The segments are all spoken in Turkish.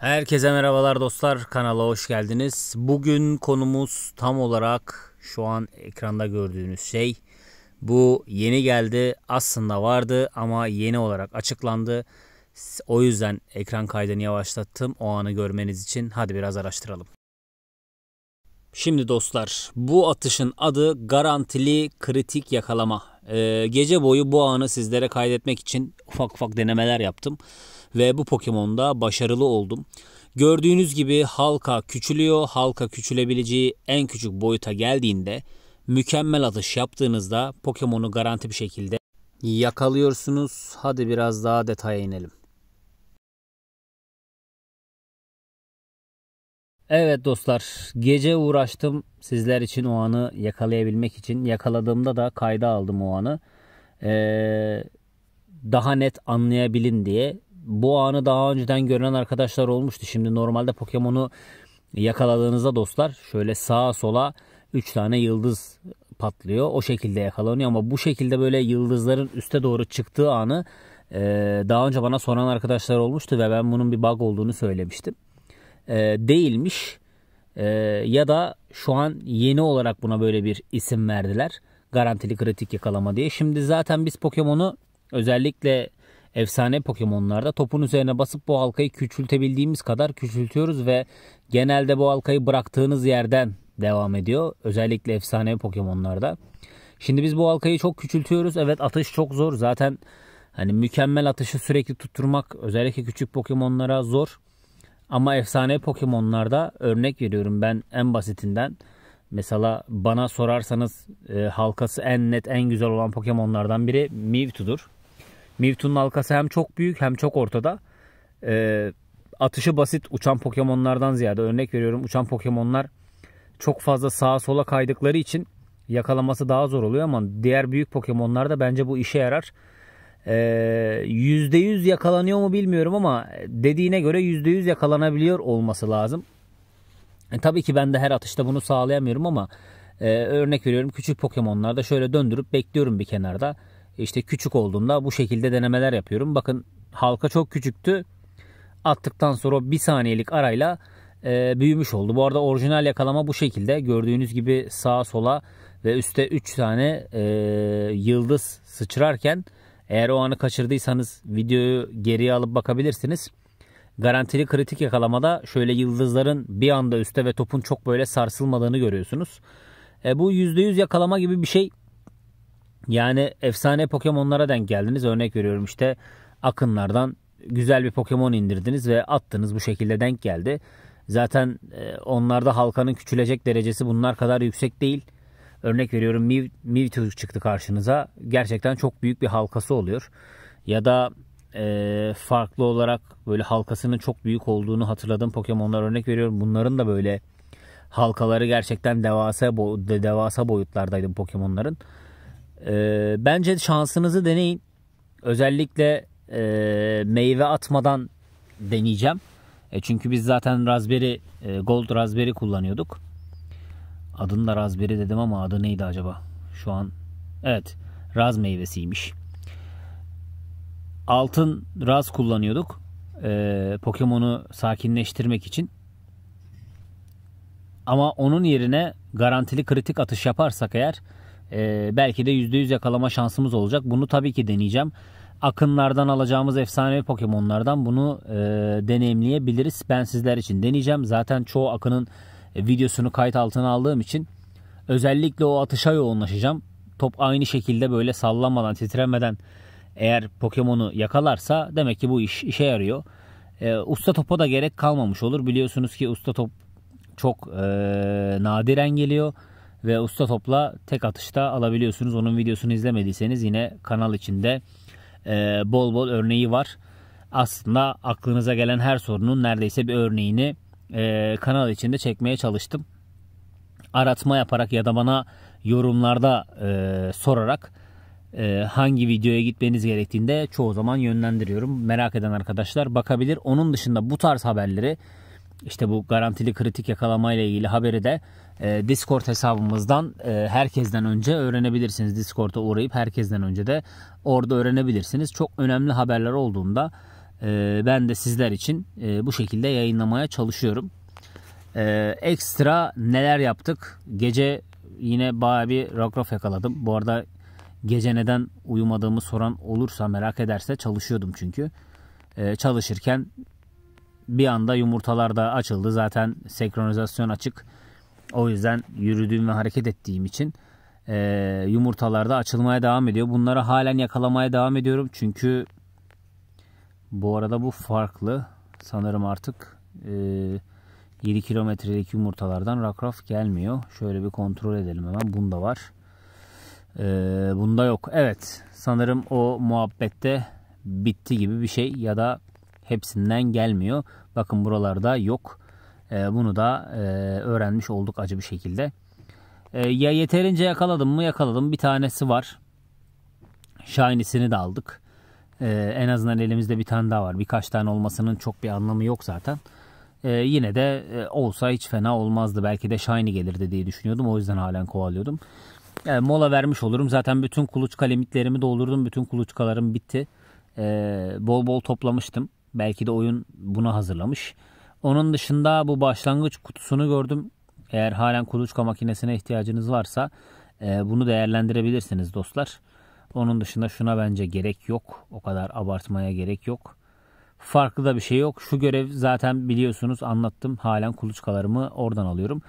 Herkese merhabalar dostlar. Kanala hoş geldiniz. Bugün konumuz tam olarak şu an ekranda gördüğünüz şey. Bu yeni geldi. Aslında vardı ama yeni olarak açıklandı. O yüzden ekran kaydını yavaşlattım o anı görmeniz için. Hadi biraz araştıralım. Şimdi dostlar bu atışın adı garantili kritik yakalama. Ee, gece boyu bu anı sizlere kaydetmek için ufak ufak denemeler yaptım ve bu Pokemon'da başarılı oldum. Gördüğünüz gibi halka küçülüyor. Halka küçülebileceği en küçük boyuta geldiğinde mükemmel atış yaptığınızda Pokemon'u garanti bir şekilde yakalıyorsunuz. Hadi biraz daha detaya inelim. Evet dostlar gece uğraştım sizler için o anı yakalayabilmek için. Yakaladığımda da kayda aldım o anı. Ee, daha net anlayabilin diye bu anı daha önceden gören arkadaşlar olmuştu. Şimdi normalde Pokemon'u yakaladığınızda dostlar şöyle sağa sola 3 tane yıldız patlıyor. O şekilde yakalanıyor ama bu şekilde böyle yıldızların üste doğru çıktığı anı e, daha önce bana soran arkadaşlar olmuştu ve ben bunun bir bug olduğunu söylemiştim. E, değilmiş e, ya da şu an yeni olarak buna böyle bir isim verdiler. Garantili kritik yakalama diye. Şimdi zaten biz Pokemon'u özellikle efsane Pokemon'larda topun üzerine basıp bu halkayı küçültebildiğimiz kadar küçültüyoruz ve genelde bu halkayı bıraktığınız yerden devam ediyor. Özellikle efsane Pokemon'larda. Şimdi biz bu halkayı çok küçültüyoruz. Evet atış çok zor. Zaten hani mükemmel atışı sürekli tutturmak özellikle küçük Pokemon'lara zor. Ama efsane Pokemon'larda örnek veriyorum ben en basitinden. Mesela bana sorarsanız e, halkası en net en güzel olan Pokemon'lardan biri Mewtwo'dur. Mewtwo'nun halkası hem çok büyük hem çok ortada. E, atışı basit uçan Pokemon'lardan ziyade örnek veriyorum uçan Pokemon'lar çok fazla sağa sola kaydıkları için yakalaması daha zor oluyor ama diğer büyük Pokemon'larda bence bu işe yarar. Ee, %100 yakalanıyor mu bilmiyorum ama dediğine göre %100 yakalanabiliyor olması lazım. E, tabii ki ben de her atışta bunu sağlayamıyorum ama e, örnek veriyorum küçük Pokemon'larda şöyle döndürüp bekliyorum bir kenarda işte küçük olduğunda bu şekilde denemeler yapıyorum. Bakın halka çok küçüktü. Attıktan sonra bir saniyelik arayla e, büyümüş oldu. Bu arada orijinal yakalama bu şekilde. Gördüğünüz gibi sağa sola ve üste 3 tane e, yıldız sıçrarken eğer o anı kaçırdıysanız videoyu geriye alıp bakabilirsiniz. Garantili kritik yakalamada şöyle yıldızların bir anda üste ve topun çok böyle sarsılmadığını görüyorsunuz. E, bu %100 yakalama gibi bir şey. Yani efsane Pokemon'lara denk geldiniz. Örnek veriyorum işte akınlardan güzel bir Pokemon indirdiniz ve attınız bu şekilde denk geldi. Zaten e, onlarda halkanın küçülecek derecesi bunlar kadar yüksek değil. Örnek veriyorum Mew, Mewtwo çıktı karşınıza. Gerçekten çok büyük bir halkası oluyor. Ya da e, farklı olarak böyle halkasının çok büyük olduğunu hatırladığım Pokemon'lar örnek veriyorum. Bunların da böyle halkaları gerçekten devasa devasa boyutlardaydı bu Pokemon'ların. E, bence şansınızı deneyin. Özellikle e, meyve atmadan deneyeceğim. E, çünkü biz zaten Raspberry e, Gold Raspberry kullanıyorduk. Adını da Raspberry dedim ama adı neydi acaba? Şu an evet Raz meyvesiymiş. Altın Raz kullanıyorduk. E, Pokemon'u sakinleştirmek için. Ama onun yerine garantili kritik atış yaparsak eğer e, belki de %100 yakalama şansımız olacak. Bunu tabii ki deneyeceğim. Akınlardan alacağımız efsanevi Pokemon'lardan bunu e, deneyimleyebiliriz. Ben sizler için deneyeceğim. Zaten çoğu Akın'ın e, videosunu kayıt altına aldığım için özellikle o atışa yoğunlaşacağım. Top aynı şekilde böyle sallanmadan, titremeden eğer Pokemon'u yakalarsa demek ki bu iş işe yarıyor. E, usta topa da gerek kalmamış olur. Biliyorsunuz ki usta top çok e, nadiren geliyor ve usta topla tek atışta alabiliyorsunuz. Onun videosunu izlemediyseniz yine kanal içinde e, bol bol örneği var. Aslında aklınıza gelen her sorunun neredeyse bir örneğini e, kanal içinde çekmeye çalıştım. Aratma yaparak ya da bana yorumlarda e, sorarak hangi videoya gitmeniz gerektiğinde çoğu zaman yönlendiriyorum. Merak eden arkadaşlar bakabilir. Onun dışında bu tarz haberleri işte bu garantili kritik yakalama ile ilgili haberi de e, Discord hesabımızdan e, herkesten önce öğrenebilirsiniz. Discord'a uğrayıp herkesten önce de orada öğrenebilirsiniz. Çok önemli haberler olduğunda e, ben de sizler için bu şekilde yayınlamaya çalışıyorum. E, ekstra neler yaptık? Gece yine baya bir rakraf yakaladım. Bu arada gece neden uyumadığımı soran olursa merak ederse çalışıyordum çünkü. çalışırken bir anda yumurtalar da açıldı. Zaten senkronizasyon açık. O yüzden yürüdüğüm ve hareket ettiğim için e, yumurtalar da açılmaya devam ediyor. Bunları halen yakalamaya devam ediyorum. Çünkü bu arada bu farklı. Sanırım artık e, 7 kilometrelik yumurtalardan rakraf gelmiyor. Şöyle bir kontrol edelim hemen. Bunda var. E, bunda yok. Evet sanırım o muhabbette bitti gibi bir şey ya da Hepsinden gelmiyor. Bakın buralarda yok. Ee, bunu da e, öğrenmiş olduk acı bir şekilde. Ee, ya yeterince yakaladım mı yakaladım. Bir tanesi var. Shiny'sini de aldık. Ee, en azından elimizde bir tane daha var. Birkaç tane olmasının çok bir anlamı yok zaten. yine de e, olsa hiç fena olmazdı. Belki de Shiny gelirdi diye düşünüyordum. O yüzden halen kovalıyordum. E, mola vermiş olurum. Zaten bütün kuluçka limitlerimi doldurdum. Bütün kuluçkalarım bitti. E, bol bol toplamıştım. Belki de oyun buna hazırlamış. Onun dışında bu başlangıç kutusunu gördüm. Eğer halen kuluçka makinesine ihtiyacınız varsa e, bunu değerlendirebilirsiniz dostlar. Onun dışında şuna bence gerek yok. O kadar abartmaya gerek yok. Farklı da bir şey yok. Şu görev zaten biliyorsunuz anlattım. Halen kuluçkalarımı oradan alıyorum.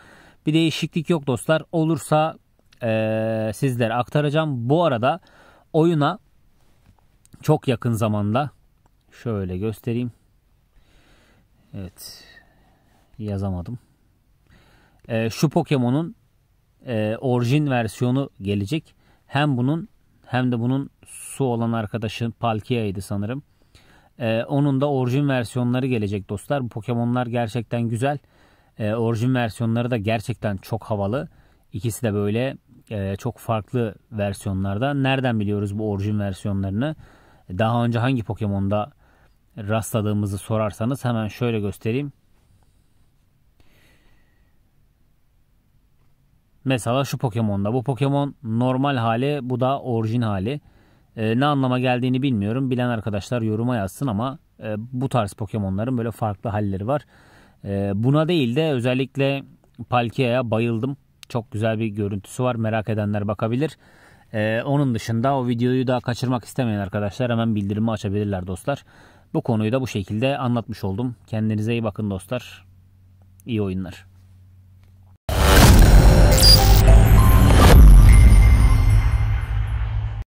Bir değişiklik yok dostlar. Olursa e, sizlere aktaracağım. Bu arada oyuna çok yakın zamanda Şöyle göstereyim. Evet. Yazamadım. Ee, şu Pokemon'un e, orijin versiyonu gelecek. Hem bunun hem de bunun su olan arkadaşın Palkia'ydı sanırım. Ee, onun da orijin versiyonları gelecek dostlar. Bu Pokemon'lar gerçekten güzel. Ee, orijin versiyonları da gerçekten çok havalı. İkisi de böyle e, çok farklı versiyonlarda. Nereden biliyoruz bu orijin versiyonlarını? Daha önce hangi Pokemon'da rastladığımızı sorarsanız hemen şöyle göstereyim. Mesela şu Pokemon'da. Bu Pokemon normal hali, bu da orijin hali. Ee, ne anlama geldiğini bilmiyorum. Bilen arkadaşlar yoruma yazsın ama e, bu tarz Pokemon'ların böyle farklı halleri var. E, buna değil de özellikle Palkia'ya bayıldım. Çok güzel bir görüntüsü var. Merak edenler bakabilir. E, onun dışında o videoyu daha kaçırmak istemeyen arkadaşlar hemen bildirimi açabilirler dostlar. Bu konuyu da bu şekilde anlatmış oldum. Kendinize iyi bakın dostlar. İyi oyunlar.